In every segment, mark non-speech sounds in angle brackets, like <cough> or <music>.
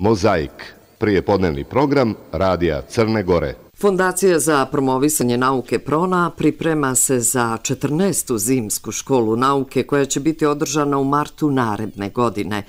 Mozaik, prije podnevni program Radija Crne Gore. Fondacija za promovisanje nauke PRONA priprema se za 14. zimsku školu nauke koja će biti održana u martu naredne godine.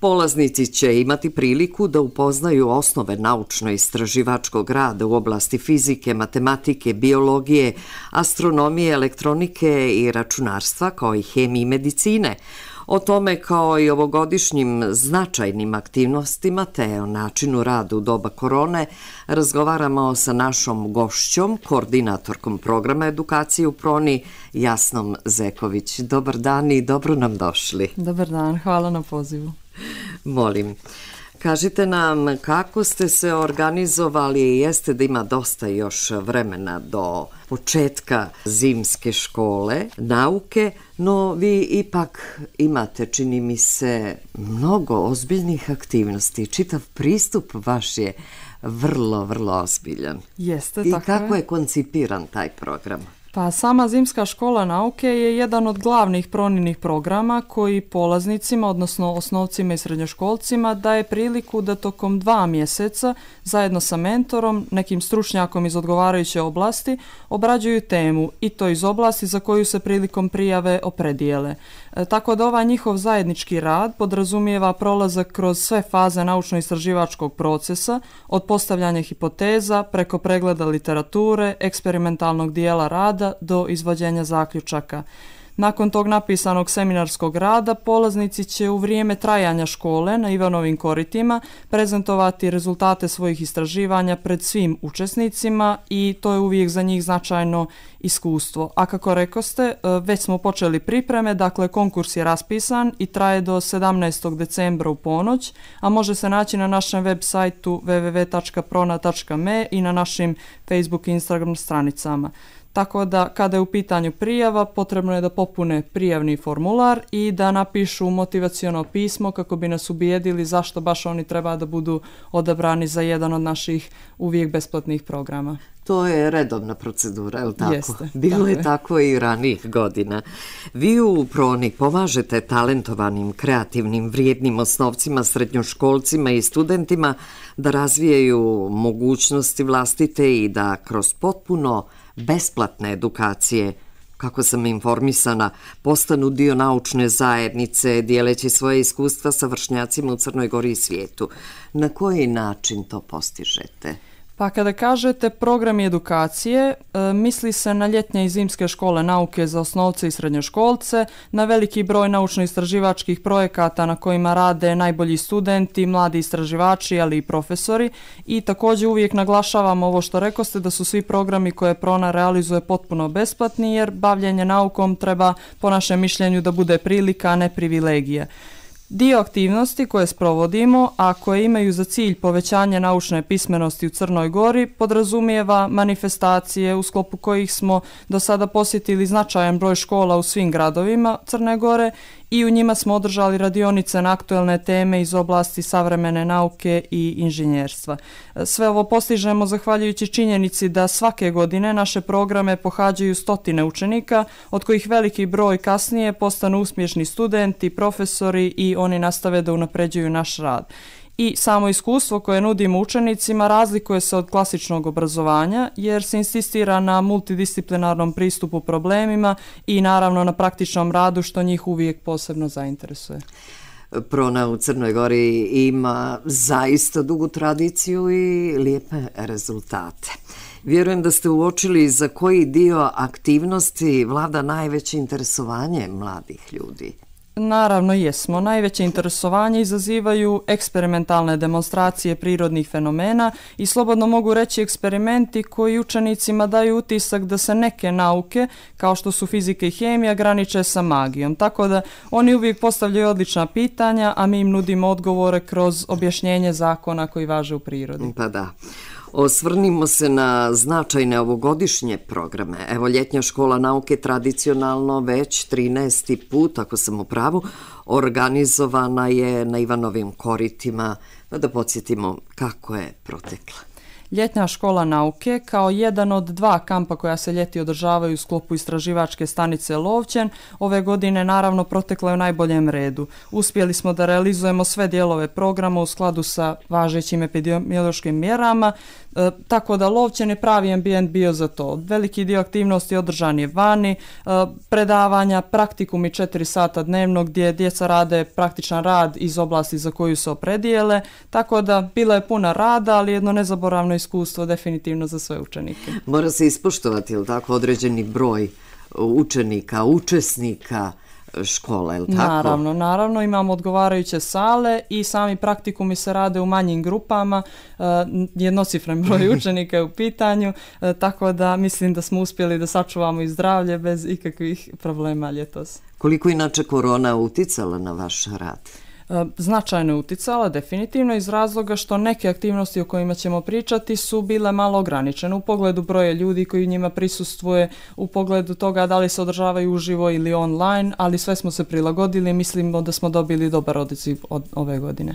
Polaznici će imati priliku da upoznaju osnove naučno-istraživačkog rada u oblasti fizike, matematike, biologije, astronomije, elektronike i računarstva kao i hemije i medicine – O tome kao i ovogodišnjim značajnim aktivnostima te o načinu rada u doba korone razgovaramo sa našom gošćom, koordinatorkom programa edukacije u Proni, Jasnom Zeković. Dobar dan i dobro nam došli. Dobar dan, hvala na pozivu. Molim. Kažite nam kako ste se organizovali, jeste da ima dosta još vremena do početka zimske škole, nauke, no vi ipak imate, čini mi se, mnogo ozbiljnih aktivnosti. Čitav pristup vaš je vrlo, vrlo ozbiljan. Jeste, I tako I kako je. je koncipiran taj program? Pa sama Zimska škola nauke je jedan od glavnih proninih programa koji polaznicima, odnosno osnovcima i srednjoškolcima, daje priliku da tokom dva mjeseca, zajedno sa mentorom, nekim stručnjakom iz odgovarajuće oblasti, obrađuju temu i to iz oblasti za koju se prilikom prijave opredijele. E, tako da ovaj njihov zajednički rad podrazumijeva prolazak kroz sve faze naučno-istraživačkog procesa, od postavljanja hipoteza, preko pregleda literature, eksperimentalnog dijela rada do izvođenja zaključaka. Nakon tog napisanog seminarskog rada, polaznici će u vrijeme trajanja škole na Ivanovim koritima prezentovati rezultate svojih istraživanja pred svim učesnicima i to je uvijek za njih značajno iskustvo. A kako rekao ste, e, već smo počeli pripreme, dakle konkurs je raspisan i traje do 17. decembra u ponoć, a može se naći na našem web sajtu www.prona.me i na našim Facebook i Instagram stranicama tako da kada je u pitanju prijava potrebno je da popune prijavni formular i da napišu motivacijono pismo kako bi nas ubijedili zašto baš oni treba da budu odabrani za jedan od naših uvijek besplatnih programa. To je redovna procedura, je li tako? Jeste, <laughs> Bilo tako je. je tako i ranih godina. Vi u Proni pomažete talentovanim, kreativnim, vrijednim osnovcima, srednjoškolcima i studentima da razvijaju mogućnosti vlastite i da kroz potpuno besplatne edukacije. Kako sam informisana, postanu dio naučne zajednice, dijeleći svoje iskustva sa vršnjacima u Crnoj gori i svijetu. Na koji način to postižete? Pa kada kažete programi edukacije, e, misli se na ljetnje i zimske škole nauke za osnovce i srednjoškolce, na veliki broj naučno-istraživačkih projekata na kojima rade najbolji studenti, mladi istraživači, ali i profesori i također uvijek naglašavamo ovo što rekoste da su svi programi koje Prona realizuje potpuno besplatni jer bavljanje naukom treba po našem mišljenju da bude prilika, a ne privilegije. Dio aktivnosti koje sprovodimo, a koje imaju za cilj povećanje naučne pismenosti u Crnoj Gori, podrazumijeva manifestacije u sklopu kojih smo do sada posjetili značajan broj škola u svim gradovima Crne Gore i u njima smo održali radionice na aktuelne teme iz oblasti savremene nauke i inženjerstva. Sve ovo postižemo zahvaljujući činjenici da svake godine naše programe pohađaju stotine učenika, od kojih veliki broj kasnije postanu usmješni studenti, profesori i oni nastave da unapređuju naš rad. I samo iskustvo koje nudimo učenicima razlikuje se od klasičnog obrazovanja jer se insistira na multidisciplinarnom pristupu problemima i naravno na praktičnom radu što njih uvijek posebno zainteresuje. Prona u Crnoj Gori ima zaista dugu tradiciju i lijepe rezultate. Vjerujem da ste uočili za koji dio aktivnosti vlada najveće interesovanje mladih ljudi. Naravno jesmo. Najveće interesovanje izazivaju eksperimentalne demonstracije prirodnih fenomena i slobodno mogu reći eksperimenti koji učenicima daju utisak da se neke nauke, kao što su fizika i hemija, graniče sa magijom. Tako da oni uvijek postavljaju odlična pitanja, a mi im nudimo odgovore kroz objašnjenje zakona koji važe u prirodi. Pa da. Osvrnimo se na značajne ovogodišnje programe. Evo, Ljetnja škola nauke tradicionalno već 13. put, ako sam u pravu, organizovana je na Ivanovim koritima. Pa da podsjetimo kako je protekla. Ljetnja škola nauke kao jedan od dva kampa koja se ljeti održavaju u sklopu istraživačke stanice Lovćen, ove godine naravno protekla je u najboljem redu. Uspjeli smo da realizujemo sve dijelove programa u skladu sa važećim epidemiološkim mjerama, E, tako da Lovćen je pravi ambijent bio za to. Veliki dio aktivnosti održan je vani, e, predavanja, praktikum i četiri sata dnevno gdje djeca rade praktičan rad iz oblasti za koju se opredijele, tako da bila je puna rada, ali jedno nezaboravno iskustvo definitivno za sve učenike. Mora se ispoštovati ili tako određeni broj učenika, učesnika, učenika, škola, je li tako? Naravno, naravno, imamo odgovarajuće sale i sami praktikumi se rade u manjim grupama, e, jednocifren broj <laughs> učenika je u pitanju, e, tako da mislim da smo uspjeli da sačuvamo i zdravlje bez ikakvih problema ljetos. Koliko inače korona uticala na vaš rad? E, značajno je uticala definitivno iz razloga što neke aktivnosti o kojima ćemo pričati su bile malo ograničene u pogledu broja ljudi koji njima prisustvuje, u pogledu toga da li se održavaju uživo ili online, ali sve smo se prilagodili i mislimo da smo dobili dobar odziv od ove godine.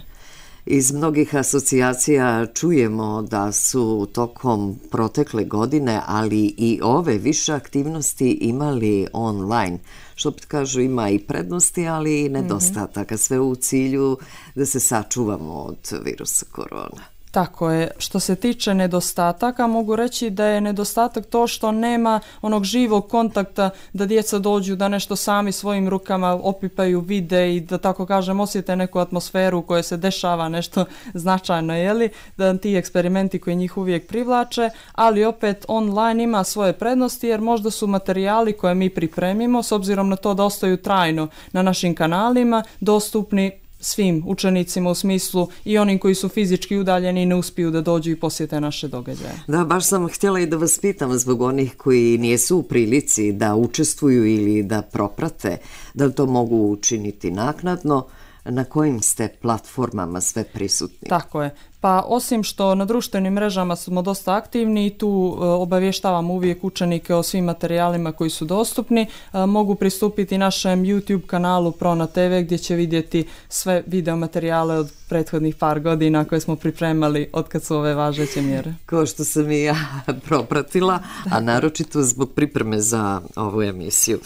Iz mnogih asocijacija čujemo da su tokom protekle godine, ali i ove više aktivnosti imali online. Što opet kažu, ima i prednosti, ali i nedostataka, sve u cilju da se sačuvamo od virusa korona. Tako je. Što se tiče nedostataka, mogu reći da je nedostatak to što nema onog živog kontakta da djeca dođu da nešto sami svojim rukama opipaju, vide i da tako kažem osjete neku atmosferu koja se dešava nešto <laughs> značajno, jeli? Da ti eksperimenti koji njih uvijek privlače, ali opet online ima svoje prednosti jer možda su materijali koje mi pripremimo s obzirom na to da ostaju trajno na našim kanalima dostupni svim učenicima u smislu i onim koji su fizički udaljeni i ne uspiju da dođu i posjete naše događaje. Da, baš sam htjela i da vas pitam zbog onih koji nijesu u prilici da učestvuju ili da proprate, da li to mogu učiniti naknadno na kojim ste platformama sve prisutni? Tako je. Pa osim što na društvenim mrežama smo dosta aktivni i tu e, obavještavam uvijek učenike o svim materijalima koji su dostupni, e, mogu pristupiti našem YouTube kanalu Prona TV gdje će vidjeti sve video materijale od prethodnih par godina koje smo pripremali od kad su ove važeće mjere. Ko što sam i ja <laughs> propratila, a naročito zbog pripreme za ovu emisiju.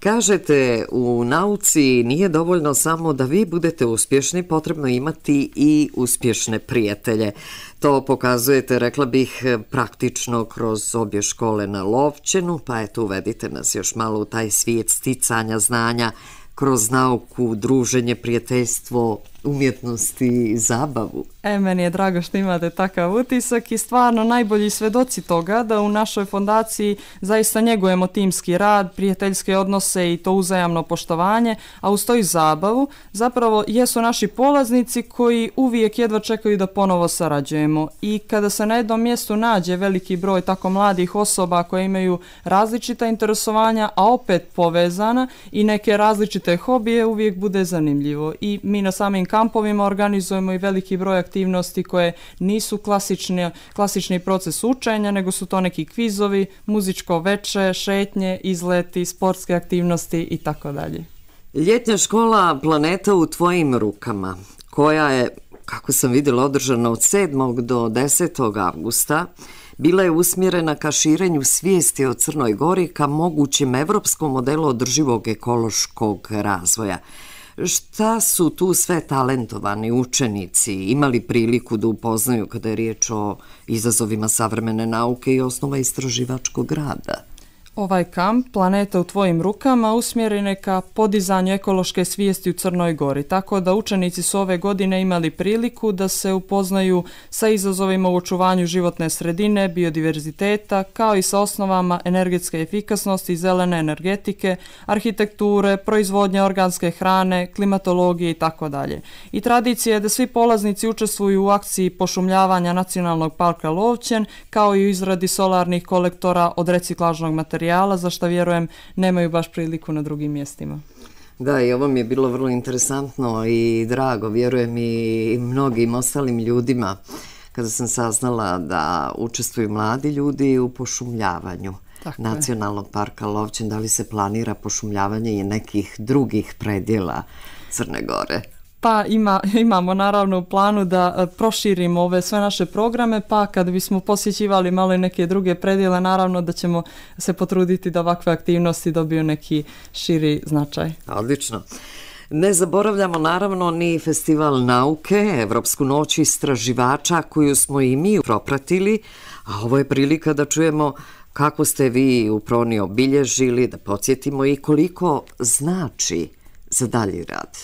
Kažete, u nauci nije dovoljno samo da vi budete uspješni, potrebno imati i uspješne prijatelje. To pokazujete, rekla bih, praktično kroz obje škole na Lovčenu, pa eto, uvedite nas još malo u taj svijet sticanja znanja kroz nauku, druženje, prijateljstvo, umjetnost i zabavu. E, meni je drago što imate takav utisak i stvarno najbolji svedoci toga da u našoj fondaciji zaista njegujemo timski rad, prijateljske odnose i to uzajamno poštovanje, a uz to i zabavu, zapravo jesu naši polaznici koji uvijek jedva čekaju da ponovo sarađujemo i kada se na jednom mjestu nađe veliki broj tako mladih osoba koje imaju različita interesovanja, a opet povezana i neke različite hobije, uvijek bude zanimljivo i mi na samim kampovima organizujemo i veliki broj aktivnosti koje nisu klasični, klasični proces učenja, nego su to neki kvizovi, muzičko veče, šetnje, izleti, sportske aktivnosti i tako dalje. Ljetnja škola Planeta u tvojim rukama, koja je, kako sam vidjela, održana od 7. do 10. augusta, bila je usmjerena ka širenju svijesti o Crnoj Gori ka mogućem evropskom modelu održivog ekološkog razvoja. Šta su tu sve talentovani učenici imali priliku da upoznaju kada je riječ o izazovima savremene nauke i osnova istraživačkog rada? Ovaj kamp, Planeta u tvojim rukama, usmjerene je ka podizanju ekološke svijesti u Crnoj Gori, tako da učenici su ove godine imali priliku da se upoznaju sa izazovima u očuvanju životne sredine, biodiverziteta, kao i sa osnovama energetske efikasnosti, zelene energetike, arhitekture, proizvodnje organske hrane, klimatologije itd. I tradicija je da svi polaznici učestvuju u akciji pošumljavanja Nacionalnog parka Lovćen, kao i u izradi solarnih kolektora od reciklažnog materijala materijala za što vjerujem nemaju baš priliku na drugim mjestima. Da, i ovo mi je bilo vrlo interesantno i drago, vjerujem i mnogim ostalim ljudima kada sam saznala da učestvuju mladi ljudi u pošumljavanju Tako Nacionalnog je. parka Lovćen, da li se planira pošumljavanje i nekih drugih predjela Crne Gore? pa ima, <laughs> imamo naravno u planu da e, proširimo ove sve naše programe, pa kad bismo posjećivali malo neke druge predjele, naravno da ćemo se potruditi da ovakve aktivnosti dobiju neki širi značaj. Odlično. Ne zaboravljamo naravno ni Festival nauke, Evropsku noć istraživača koju smo i mi propratili, a ovo je prilika da čujemo kako ste vi u Proni obilježili, da podsjetimo i koliko znači za dalji rad.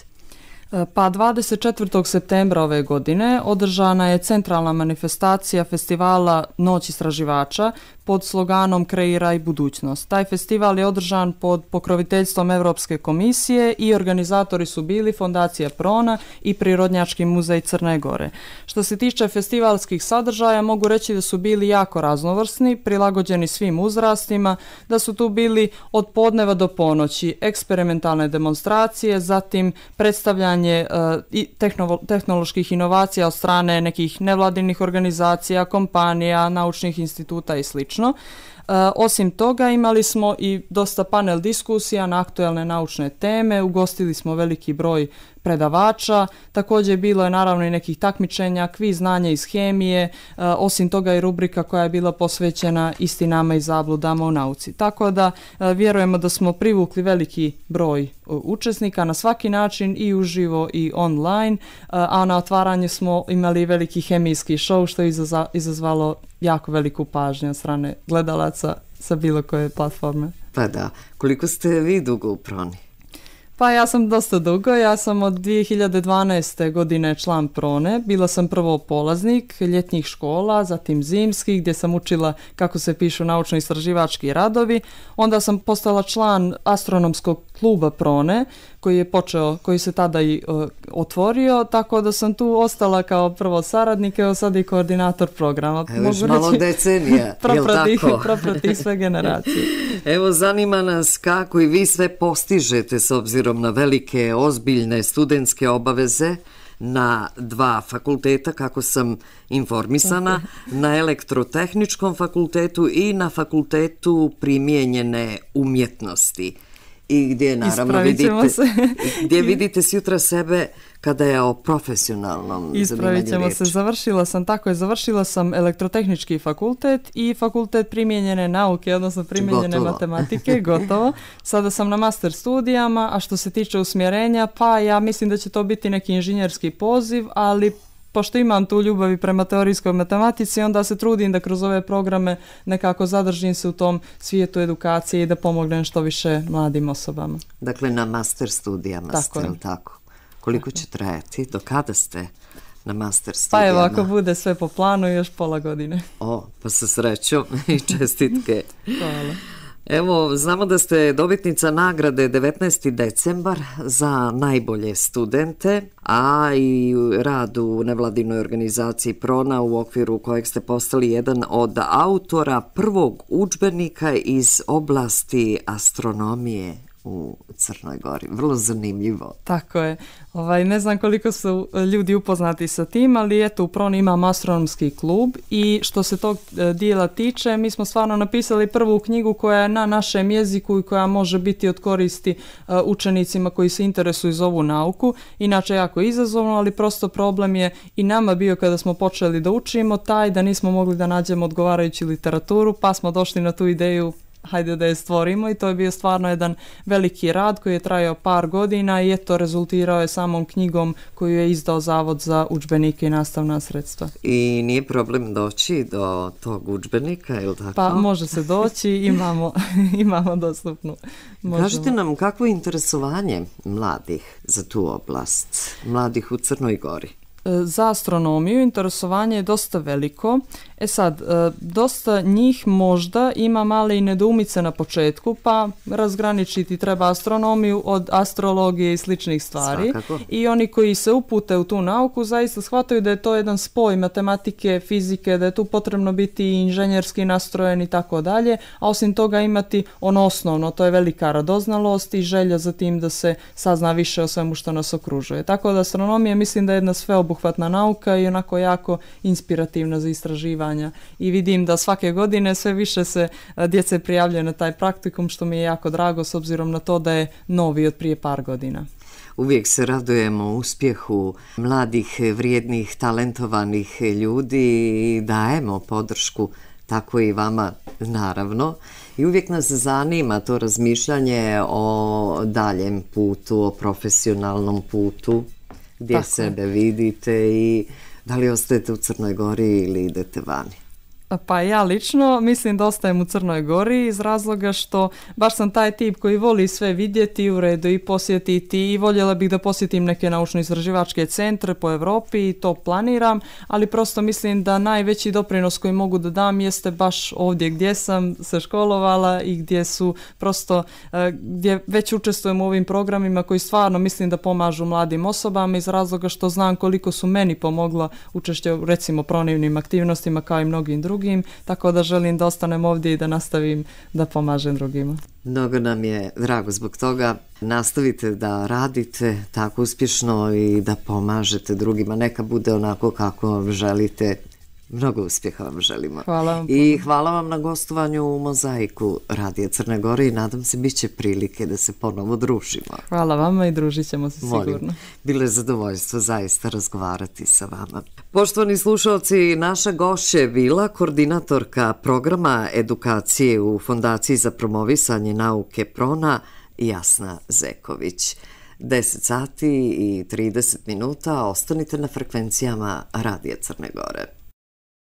E, pa 24. septembra ove godine održana je centralna manifestacija festivala Noć istraživača pod sloganom Kreira i budućnost. Taj festival je održan pod pokroviteljstvom Evropske komisije i organizatori su bili Fondacija Prona i Prirodnjački muzej Crne Gore. Što se tiče festivalskih sadržaja, mogu reći da su bili jako raznovrsni, prilagođeni svim uzrastima, da su tu bili od podneva do ponoći, eksperimentalne demonstracije, zatim predstavljanje pitanje uh, e, i tehnoloških inovacija od strane nekih nevladinih organizacija, kompanija, naučnih instituta i sl. Uh, e, osim toga imali smo i dosta panel diskusija na aktuelne naučne teme, ugostili smo veliki broj predavača. Također je bilo je naravno i nekih takmičenja, kviz znanja iz hemije, e, osim toga i rubrika koja je bila posvećena istinama i zabludama u nauci. Tako da e, vjerujemo da smo privukli veliki broj e, učesnika na svaki način i uživo i online, a na otvaranju smo imali veliki hemijski show što je izazvalo jako veliku pažnju od strane gledalaca sa bilo koje platforme. Pa da, koliko ste vi dugo u proni? Pa ja sam dosta dugo, ja sam od 2012. godine član Prone, bila sam prvo polaznik ljetnjih škola, zatim zimskih gdje sam učila kako se pišu naučno-istraživački radovi, onda sam postala član astronomskog kluba Prone, koji je počeo, koji se tada i e, otvorio, tako da sam tu ostala kao prvo saradnik, evo sad i koordinator programa. Evo Mogu malo decenija, <laughs> proprati, je li tako? <laughs> Proprati sve generacije. <laughs> Evo, zanima nas kako i vi sve postižete s obzirom na velike, ozbiljne studentske obaveze na dva fakulteta, kako sam informisana, na elektrotehničkom fakultetu i na fakultetu primijenjene umjetnosti i gdje naravno vidite, se. <laughs> gdje <laughs> vidite sutra sebe kada je o profesionalnom Ispravit ćemo se, završila sam, tako je, završila sam elektrotehnički fakultet i fakultet primjenjene nauke, odnosno primjenjene gotovo. matematike, <laughs> gotovo. Sada sam na master studijama, a što se tiče usmjerenja, pa ja mislim da će to biti neki inženjerski poziv, ali pošto imam tu ljubav i prema teorijskoj matematici, onda se trudim da kroz ove programe nekako zadržim se u tom svijetu edukacije i da pomognem što više mladim osobama. Dakle, na master studijama tako ste, je. tako? Koliko će trajati? Do kada ste na master studijama? Pa evo, ako bude sve po planu, još pola godine. O, pa se srećom i čestitke. <laughs> Hvala. Evo, znamo da ste dobitnica nagrade 19. decembar za najbolje studente, a i rad u nevladinoj organizaciji Prona u okviru kojeg ste postali jedan od autora prvog učbenika iz oblasti astronomije u Crnoj Gori. Vrlo zanimljivo. Tako je. Ovaj, ne znam koliko su e, ljudi upoznati sa tim, ali eto, u Proni imam astronomski klub i što se tog e, dijela tiče, mi smo stvarno napisali prvu knjigu koja je na našem jeziku i koja može biti od koristi e, učenicima koji se interesuju za ovu nauku. Inače, jako izazovno, ali prosto problem je i nama bio kada smo počeli da učimo taj, da nismo mogli da nađemo odgovarajuću literaturu, pa smo došli na tu ideju hajde da je stvorimo i to je bio stvarno jedan veliki rad koji je trajao par godina i eto rezultirao je samom knjigom koju je izdao Zavod za učbenike i nastavna sredstva. I nije problem doći do tog učbenika, je li tako? Pa može se doći, imamo, <laughs> imamo dostupnu. Možemo. Kažite nam kakvo je interesovanje mladih za tu oblast, mladih u Crnoj Gori? E, za astronomiju interesovanje je dosta veliko. E sad, e, dosta njih možda ima male i nedumice na početku, pa razgraničiti treba astronomiju od astrologije i sličnih stvari. Svakako. I oni koji se upute u tu nauku zaista shvataju da je to jedan spoj matematike, fizike, da je tu potrebno biti inženjerski nastrojen i tako dalje, a osim toga imati ono osnovno, to je velika radoznalost i želja za tim da se sazna više o svemu što nas okružuje. Tako da astronomija mislim da je jedna sveobuhvatna nauka i onako jako inspirativna za istraživanje istraživanja i vidim da svake godine sve više se e, djece prijavljaju na taj praktikum što mi je jako drago s obzirom na to da je novi od prije par godina. Uvijek se radujemo uspjehu mladih, vrijednih, talentovanih ljudi i dajemo podršku tako i vama, naravno. I uvijek nas zanima to razmišljanje o daljem putu, o profesionalnom putu, gdje tako. sebe vidite i da li ostajete u Crnoj Gori ili idete vani? Pa ja lično mislim da ostajem u Crnoj Gori iz razloga što baš sam taj tip koji voli sve vidjeti u redu i posjetiti i voljela bih da posjetim neke naučno-izraživačke centre po Evropi i to planiram, ali prosto mislim da najveći doprinos koji mogu da dam jeste baš ovdje gdje sam se školovala i gdje su prosto, e, gdje već učestvujem u ovim programima koji stvarno mislim da pomažu mladim osobama iz razloga što znam koliko su meni pomogla učešće recimo pronivnim aktivnostima kao i mnogim drugim drugim, tako da želim da ostanem ovdje i da nastavim da pomažem drugima. Mnogo nam je drago zbog toga. Nastavite da radite tako uspješno i da pomažete drugima. Neka bude onako kako želite Mnogo uspjeha vam želimo. Hvala vam. I hvala vam na gostovanju u Mozaiku Radija Crne Gore i nadam se bit će prilike da se ponovo družimo. Hvala vama i družit ćemo se Molim. sigurno. Bilo je zadovoljstvo zaista razgovarati sa vama. Poštovani slušalci, naša gošća je bila koordinatorka programa edukacije u Fondaciji za promovisanje nauke PRONA Jasna Zeković. 10 sati i 30 minuta ostanite na frekvencijama Radija Crne Gore.